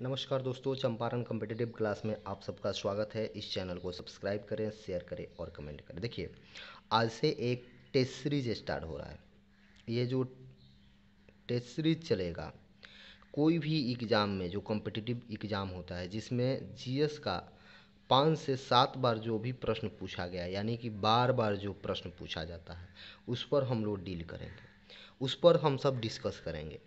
नमस्कार दोस्तों Champaran competitive class में आप सबका स्वागत है इस चैनल को सब्सक्राइब करें शेयर करें और कमेंट करें देखिए आज से एक टेस्ट सीरीज स्टार्ट हो रहा है ये जो टेस्ट सीरीज चलेगा कोई भी एग्ज़ाम में जो कम्पिटिटिव एग्ज़ाम होता है जिसमें जीएस का पाँच से सात बार जो भी प्रश्न पूछा गया यानी कि बार बार जो प्रश्न पूछा जाता है उस पर हम लोग डील करेंगे उस पर हम सब डिस्कस करेंगे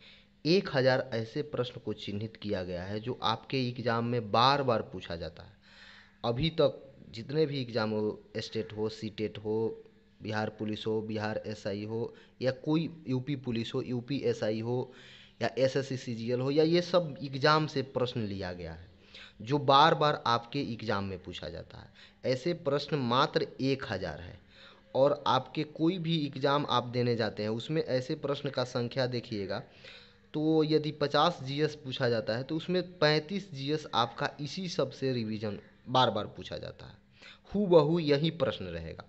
एक हज़ार ऐसे प्रश्न को चिन्हित किया गया है जो आपके एग्जाम में बार बार पूछा जाता है अभी तक जितने भी एग्जाम हो स्टेट हो सीटेट हो बिहार पुलिस हो बिहार एस आई हो या कोई यू पी पुलिस हो यू पी एस आई हो या S S C C G L हो या ये सब एग्ज़ाम से प्रश्न लिया गया है जो बार बार आपके एग्ज़ाम में पूछा जाता है ऐसे प्रश्न मात्र एक हज़ार है और आपके कोई भी एग्ज़ाम आप देने जाते हैं उसमें ऐसे प्रश्न का संख्या देखिएगा तो यदि पचास जी एस पूछा जाता है तो उसमें पैंतीस जी एस आपका इसी सब से रिवीजन बार बार पूछा जाता है हु बहू यही प्रश्न रहेगा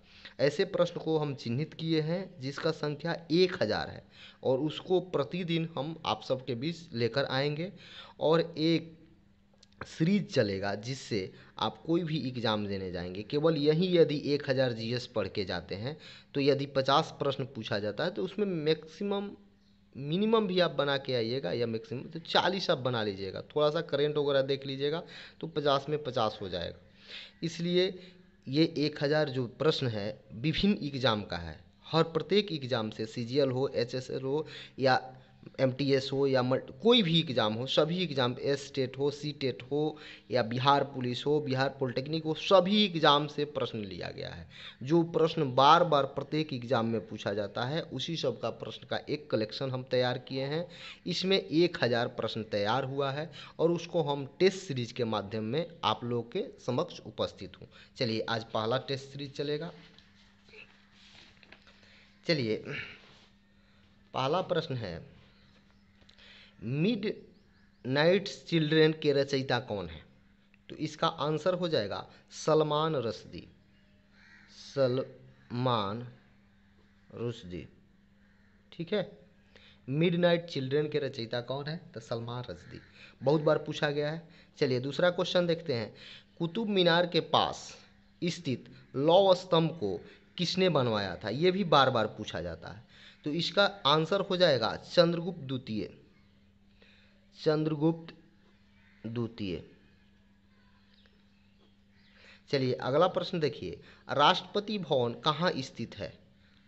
ऐसे प्रश्न को हम चिन्हित किए हैं जिसका संख्या एक हज़ार है और उसको प्रतिदिन हम आप सबके बीच लेकर आएंगे और एक सीरीज चलेगा जिससे आप कोई भी एग्ज़ाम देने जाएंगे केवल यही यदि एक हज़ार जी पढ़ के जाते हैं तो यदि पचास प्रश्न पूछा जाता है तो उसमें मैक्सिमम मिनिमम भी आप बना के आइएगा या मैक्सिमम तो चालीस आप बना लीजिएगा थोड़ा सा करेंट वगैरह देख लीजिएगा तो पचास में पचास हो जाएगा इसलिए ये एक हज़ार जो प्रश्न है विभिन्न एग्ज़ाम का है हर प्रत्येक एग्ज़ाम से सी जी एल हो एच एस एल हो या एम हो या मल्ट कोई भी एग्ज़ाम हो सभी एग्ज़ाम एस टेट हो सी टेट हो या बिहार पुलिस हो बिहार पॉलिटेक्निक हो सभी एग्ज़ाम से प्रश्न लिया गया है जो प्रश्न बार बार प्रत्येक एग्ज़ाम में पूछा जाता है उसी सब का प्रश्न का एक कलेक्शन हम तैयार किए हैं इसमें एक हज़ार प्रश्न तैयार हुआ है और उसको हम टेस्ट सीरीज के माध्यम में आप लोगों के समक्ष उपस्थित हूँ चलिए आज पहला टेस्ट सीरीज चलेगा चलिए पहला प्रश्न है मिड नाइट्स चिल्ड्रेन के रचयिता कौन है तो इसका आंसर हो जाएगा सलमान रशदी सलमान रसदी ठीक है मिड नाइट चिल्ड्रेन के रचयिता कौन है तो सलमान रसदी बहुत बार पूछा गया है चलिए दूसरा क्वेश्चन देखते हैं कुतुब मीनार के पास स्थित लौ स्तंभ को किसने बनवाया था ये भी बार बार पूछा जाता है तो इसका आंसर हो जाएगा चंद्रगुप्त द्वितीय चंद्रगुप्त द्वितीय चलिए अगला प्रश्न देखिए राष्ट्रपति भवन कहाँ स्थित है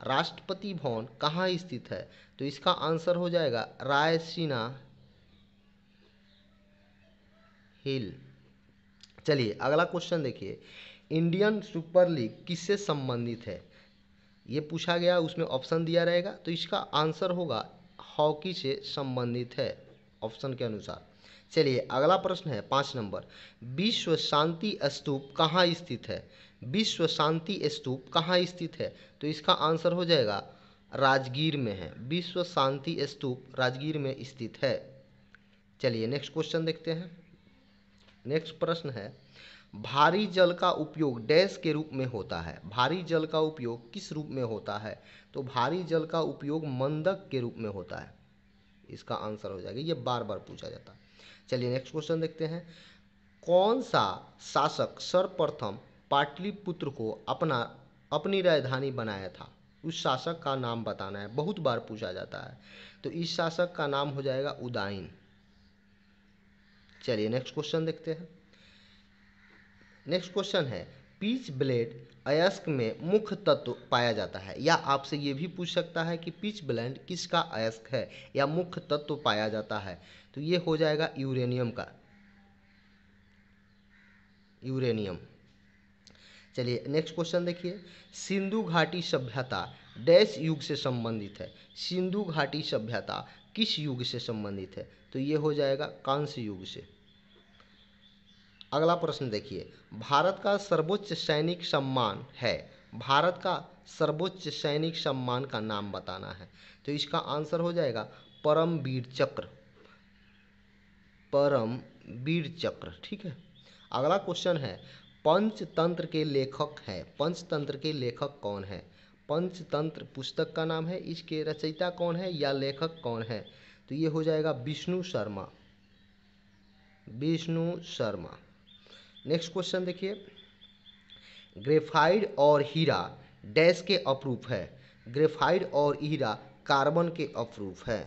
राष्ट्रपति भवन कहाँ स्थित है तो इसका आंसर हो जाएगा रायसीना हिल चलिए अगला क्वेश्चन देखिए इंडियन सुपर लीग किससे संबंधित है ये पूछा गया उसमें ऑप्शन दिया रहेगा तो इसका आंसर होगा हॉकी से संबंधित है ऑप्शन के अनुसार चलिए अगला प्रश्न है पाँच नंबर विश्व शांति स्तूप कहाँ स्थित है विश्व शांति स्तूप कहाँ स्थित है तो इसका आंसर हो जाएगा राजगीर में है विश्व शांति स्तूप राजगीर में स्थित है चलिए नेक्स्ट क्वेश्चन देखते हैं नेक्स्ट प्रश्न है भारी जल का उपयोग डैश के रूप में होता है भारी जल का उपयोग किस रूप में होता है तो भारी जल का उपयोग मंदक के रूप में होता है इसका आंसर हो जाएगा ये बार बार पूछा जाता है चलिए नेक्स्ट क्वेश्चन देखते हैं कौन सा शासक सर्वप्रथम पाटलिपुत्र को अपना अपनी राजधानी बनाया था उस शासक का नाम बताना है बहुत बार पूछा जाता है तो इस शासक का नाम हो जाएगा उदाइन चलिए नेक्स्ट क्वेश्चन देखते हैं नेक्स्ट क्वेश्चन है पिच ब्लेड अयस्क में मुख्य तत्व पाया जाता है या आपसे ये भी पूछ सकता है कि पिच ब्लेंड किसका अयस्क है या मुख्य तत्व पाया जाता है तो ये हो जाएगा यूरेनियम का यूरेनियम चलिए नेक्स्ट क्वेश्चन देखिए सिंधु घाटी सभ्यता डैश युग से संबंधित है सिंधु घाटी सभ्यता किस युग से संबंधित है तो ये हो जाएगा कांस्य युग से अगला प्रश्न देखिए भारत का सर्वोच्च सैनिक सम्मान है भारत का सर्वोच्च सैनिक सम्मान का नाम बताना है तो इसका आंसर हो जाएगा परम वीर चक्र परम वीर चक्र ठीक है अगला क्वेश्चन है पंचतंत्र के लेखक है पंचतंत्र के लेखक कौन है पंचतंत्र पुस्तक का नाम है इसके रचयिता कौन है या लेखक कौन है तो ये हो जाएगा विष्णु शर्मा विष्णु शर्मा नेक्स्ट क्वेश्चन देखिए ग्रेफाइड और हीरा डैश के अप्रूफ है ग्रेफाइड और हीरा कार्बन के अप्रूफ है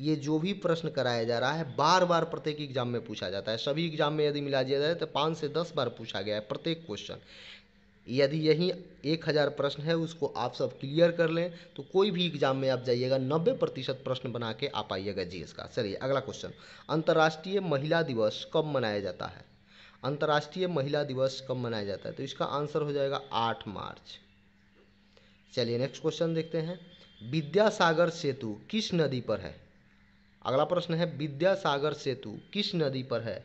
ये जो भी प्रश्न कराया जा रहा है बार बार प्रत्येक एग्जाम में पूछा जाता है सभी एग्जाम में यदि मिला दिया जाए तो पाँच से दस बार पूछा गया है प्रत्येक क्वेश्चन यदि यही एक हज़ार प्रश्न है उसको आप सब क्लियर कर लें तो कोई भी एग्जाम में आप जाइएगा नब्बे प्रतिशत प्रश्न बना के आ पाइएगा जीएस का चलिए अगला क्वेश्चन अंतर्राष्ट्रीय महिला दिवस कब मनाया जाता है अंतर्राष्ट्रीय महिला दिवस कब मनाया जाता है तो इसका आंसर हो जाएगा आठ मार्च चलिए नेक्स्ट क्वेश्चन देखते हैं विद्यासागर सेतु किस नदी पर है अगला प्रश्न है विद्यासागर सेतु किस नदी पर है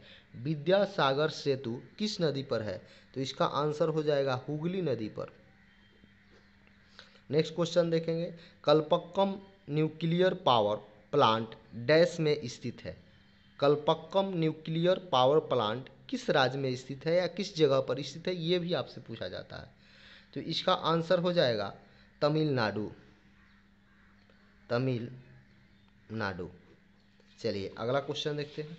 विद्यासागर सेतु किस नदी पर है तो इसका आंसर हो जाएगा हुगली नदी पर नेक्स्ट क्वेश्चन देखेंगे Kalpakkam nuclear power plant dash में स्थित है कल्पक्कम न्यूक्लियर पावर प्लांट किस राज्य में स्थित है या किस जगह पर स्थित है ये भी आपसे पूछा जाता है तो इसका आंसर हो जाएगा तमिलनाडु तमिलनाडु चलिए अगला क्वेश्चन देखते हैं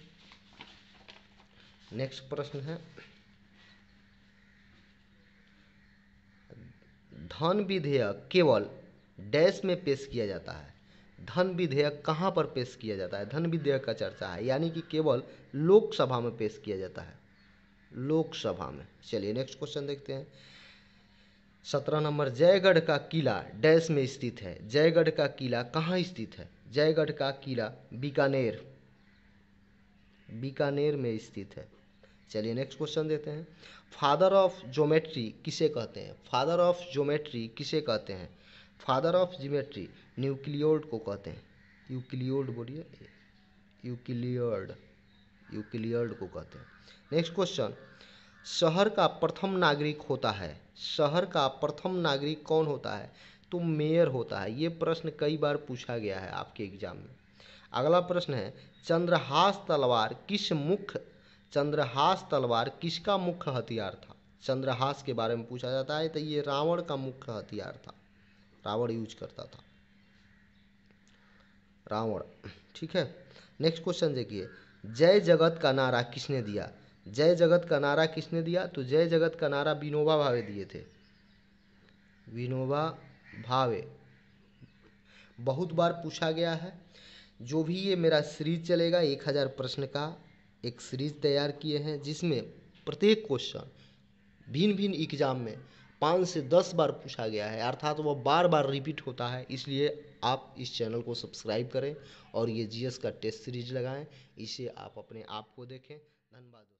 नेक्स्ट प्रश्न है धन विधेयक केवल डैश में पेश किया जाता है धन विधेयक कहाँ पर पेश किया जाता है धन विधेयक का चर्चा है यानी कि केवल लोकसभा में पेश किया जाता है लोकसभा में चलिए नेक्स्ट क्वेश्चन देखते हैं सत्रह नंबर जयगढ़ का किला डैश में स्थित है जयगढ़ का किला कहाँ स्थित है जयगढ़ का किला बीकानेर बीकानेर में स्थित है चलिए नेक्स्ट क्वेश्चन देते हैं फादर ऑफ ज्योमेट्री किसे कहते हैं फादर ऑफ ज्योमेट्री किसे कहते हैं फादर ऑफ जीमेट्री न्यूक्लियोड को कहते हैं यूक्लियोड बोलिए यूक्लियर्ड यूक्लियर्ड को कहते हैं नेक्स्ट क्वेश्चन शहर का प्रथम नागरिक होता है शहर का प्रथम नागरिक कौन होता है तो मेयर होता है ये प्रश्न कई बार पूछा गया है आपके एग्जाम में अगला प्रश्न है चंद्रहास तलवार किस मुख्य चंद्रहास तलवार किसका मुख्य हथियार था चंद्रहास के बारे में पूछा जाता है तो ये रावण का मुख्य हथियार था रावण यूज करता था रावण ठीक है नेक्स्ट क्वेश्चन देखिए जय जगत का नारा किसने दिया जय जगत का नारा किसने दिया तो जय जगत का नारा विनोबा भावे दिए थे विनोबा भावे बहुत बार पूछा गया है जो भी ये मेरा सीरीज चलेगा एक हज़ार प्रश्न का एक सीरीज तैयार किए हैं जिसमें प्रत्येक क्वेश्चन भिन्न भिन्न एग्जाम में पाँच से दस बार पूछा गया है अर्थात वह बार बार रिपीट होता है इसलिए आप इस चैनल को सब्सक्राइब करें और ये जीएस का टेस्ट सीरीज लगाएं इसे आप अपने आप को देखें धन्यवाद